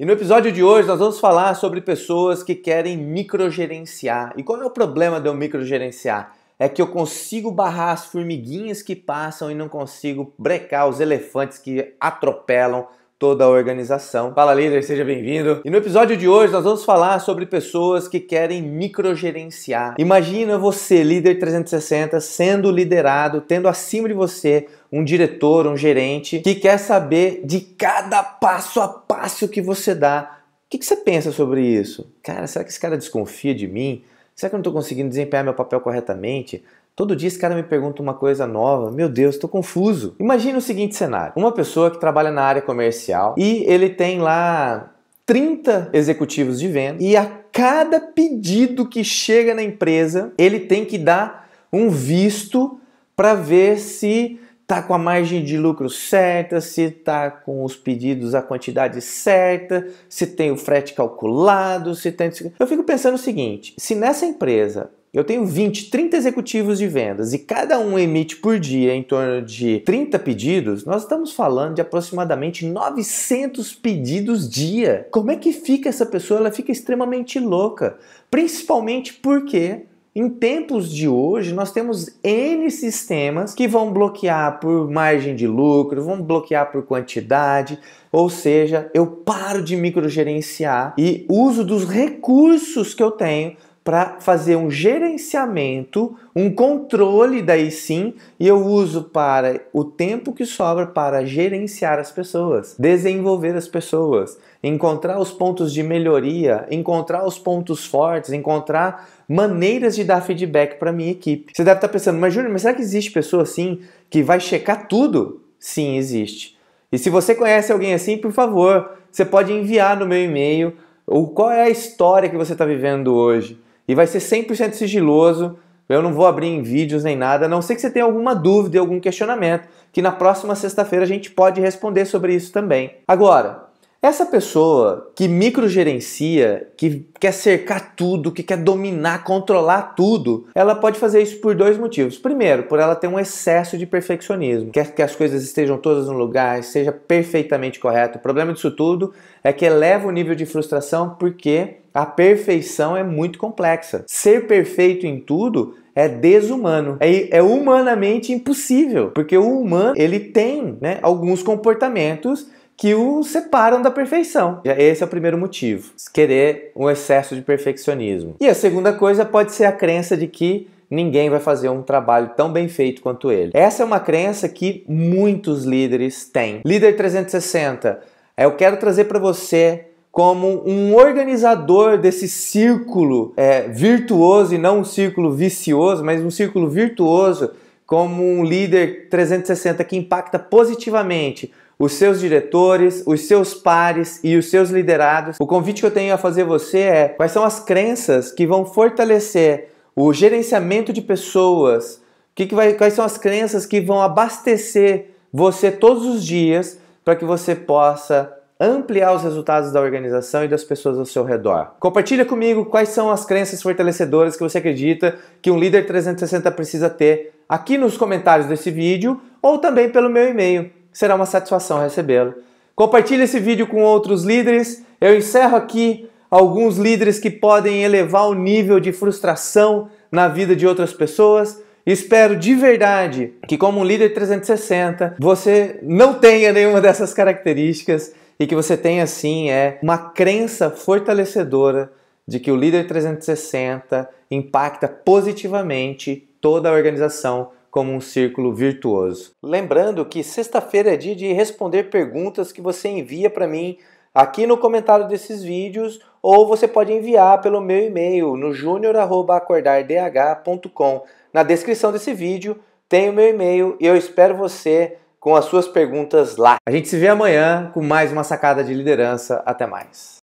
E no episódio de hoje nós vamos falar sobre pessoas que querem microgerenciar. E qual é o problema de eu microgerenciar? É que eu consigo barrar as formiguinhas que passam e não consigo brecar os elefantes que atropelam toda a organização. Fala líder, seja bem-vindo. E no episódio de hoje nós vamos falar sobre pessoas que querem microgerenciar. Imagina você, líder 360, sendo liderado, tendo acima de você um diretor, um gerente que quer saber de cada passo a passo que você dá. O que, que você pensa sobre isso? Cara, será que esse cara desconfia de mim? Será que eu não estou conseguindo desempenhar meu papel corretamente? Todo dia esse cara me pergunta uma coisa nova. Meu Deus, estou confuso. Imagina o seguinte cenário: uma pessoa que trabalha na área comercial e ele tem lá 30 executivos de venda e a cada pedido que chega na empresa, ele tem que dar um visto para ver se tá com a margem de lucro certa, se tá com os pedidos a quantidade certa, se tem o frete calculado, se tem Eu fico pensando o seguinte, se nessa empresa eu tenho 20, 30 executivos de vendas e cada um emite por dia em torno de 30 pedidos, nós estamos falando de aproximadamente 900 pedidos dia. Como é que fica essa pessoa? Ela fica extremamente louca, principalmente porque em tempos de hoje, nós temos N sistemas que vão bloquear por margem de lucro, vão bloquear por quantidade, ou seja, eu paro de microgerenciar e uso dos recursos que eu tenho para fazer um gerenciamento, um controle daí sim, e eu uso para o tempo que sobra para gerenciar as pessoas, desenvolver as pessoas, encontrar os pontos de melhoria, encontrar os pontos fortes, encontrar maneiras de dar feedback para minha equipe. Você deve estar tá pensando, mas Júnior, mas será que existe pessoa assim que vai checar tudo? Sim, existe. E se você conhece alguém assim, por favor, você pode enviar no meu e-mail ou qual é a história que você está vivendo hoje e vai ser 100% sigiloso. Eu não vou abrir em vídeos nem nada, a não ser que você tenha alguma dúvida, algum questionamento, que na próxima sexta-feira a gente pode responder sobre isso também. Agora, essa pessoa que microgerencia, que quer cercar tudo, que quer dominar, controlar tudo, ela pode fazer isso por dois motivos. Primeiro, por ela ter um excesso de perfeccionismo, quer que as coisas estejam todas no lugar, seja perfeitamente correto. O problema disso tudo é que eleva o nível de frustração porque a perfeição é muito complexa. Ser perfeito em tudo é desumano, é, é humanamente impossível, porque o humano ele tem né, alguns comportamentos que o separam da perfeição. É, esse é o primeiro motivo, querer um excesso de perfeccionismo. E a segunda coisa pode ser a crença de que ninguém vai fazer um trabalho tão bem feito quanto ele. Essa é uma crença que muitos líderes têm. Líder 360, é, eu quero trazer para você como um organizador desse círculo é, virtuoso e não um círculo vicioso, mas um círculo virtuoso, como um líder 360 que impacta positivamente os seus diretores, os seus pares e os seus liderados. O convite que eu tenho a fazer você é quais são as crenças que vão fortalecer o gerenciamento de pessoas, que que vai, quais são as crenças que vão abastecer você todos os dias para que você possa ampliar os resultados da organização e das pessoas ao seu redor. Compartilha comigo quais são as crenças fortalecedoras que você acredita que um líder 360 precisa ter aqui nos comentários desse vídeo ou também pelo meu e-mail. Será uma satisfação recebê-lo. Compartilhe esse vídeo com outros líderes. Eu encerro aqui alguns líderes que podem elevar o nível de frustração na vida de outras pessoas. Espero de verdade que, como um líder 360, você não tenha nenhuma dessas características e que você tenha assim é uma crença fortalecedora de que o líder 360 impacta positivamente toda a organização como um círculo virtuoso. Lembrando que sexta-feira é dia de responder perguntas que você envia para mim aqui no comentário desses vídeos ou você pode enviar pelo meu e-mail no junior@acordardh.com. Na descrição desse vídeo tem o meu e-mail e eu espero você com as suas perguntas lá. A gente se vê amanhã com mais uma sacada de liderança. Até mais.